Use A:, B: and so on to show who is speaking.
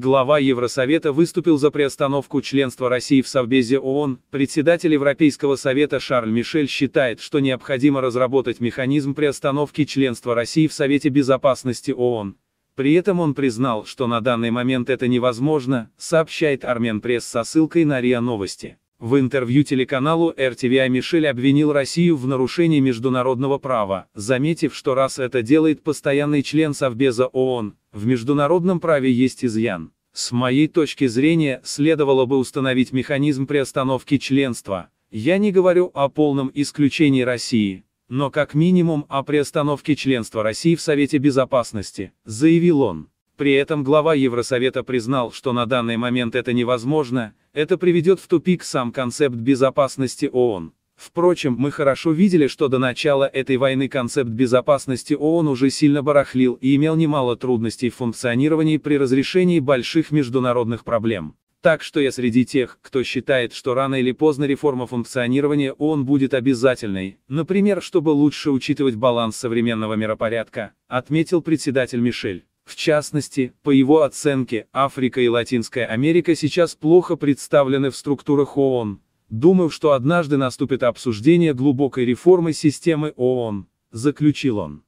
A: Глава Евросовета выступил за приостановку членства России в Совбезе ООН, председатель Европейского Совета Шарль Мишель считает, что необходимо разработать механизм приостановки членства России в Совете Безопасности ООН. При этом он признал, что на данный момент это невозможно, сообщает Армен Пресс со ссылкой на РИА Новости. В интервью телеканалу РТВ а Мишель обвинил Россию в нарушении международного права, заметив, что раз это делает постоянный член Совбеза ООН, в международном праве есть изъян. С моей точки зрения, следовало бы установить механизм приостановки членства. Я не говорю о полном исключении России, но как минимум о приостановке членства России в Совете Безопасности, заявил он. При этом глава Евросовета признал, что на данный момент это невозможно, это приведет в тупик сам концепт безопасности ООН. Впрочем, мы хорошо видели, что до начала этой войны концепт безопасности ООН уже сильно барахлил и имел немало трудностей в функционировании при разрешении больших международных проблем. Так что я среди тех, кто считает, что рано или поздно реформа функционирования ООН будет обязательной, например, чтобы лучше учитывать баланс современного миропорядка, отметил председатель Мишель. В частности, по его оценке, Африка и Латинская Америка сейчас плохо представлены в структурах ООН. Думаю, что однажды наступит обсуждение глубокой реформы системы ООН, заключил он.